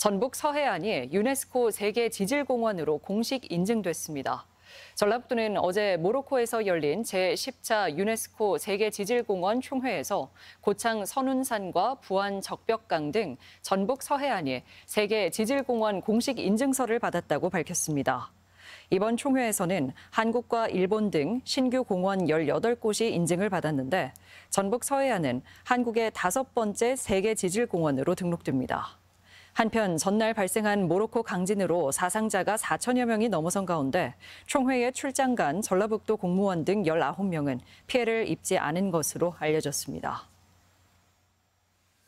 전북 서해안이 유네스코 세계 지질공원으로 공식 인증됐습니다. 전라북도는 어제 모로코에서 열린 제10차 유네스코 세계지질공원 총회에서 고창 선운산과 부안 적벽강 등 전북 서해안이 세계지질공원 공식 인증서를 받았다고 밝혔습니다. 이번 총회에서는 한국과 일본 등 신규 공원 18곳이 인증을 받았는데 전북 서해안은 한국의 다섯 번째 세계지질공원으로 등록됩니다. 한편 전날 발생한 모로코 강진으로 사상자가 4천여 명이 넘어선 가운데 총회에 출장 간 전라북도 공무원 등 19명은 피해를 입지 않은 것으로 알려졌습니다.